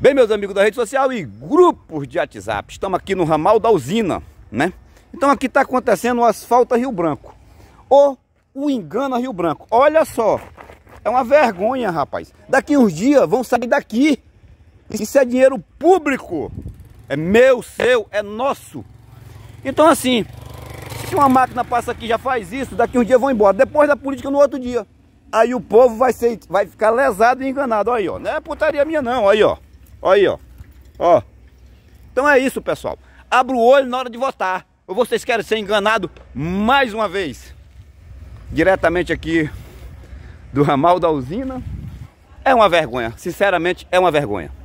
Bem, meus amigos da rede social e grupos de WhatsApp, estamos aqui no ramal da usina, né? Então aqui está acontecendo o asfalto Rio Branco, ou o engano Rio Branco. Olha só, é uma vergonha, rapaz. Daqui uns dias vão sair daqui. Isso é dinheiro público, é meu, seu, é nosso. Então assim, se uma máquina passa aqui já faz isso, daqui uns dias vão embora. Depois da política no outro dia. Aí o povo vai, ser, vai ficar lesado e enganado. Aí, ó. Não é putaria minha não, aí, ó. Olha aí, ó. Ó. Então é isso, pessoal. Abra o olho na hora de votar. Ou vocês querem ser enganados mais uma vez? Diretamente aqui do ramal da usina. É uma vergonha. Sinceramente, é uma vergonha.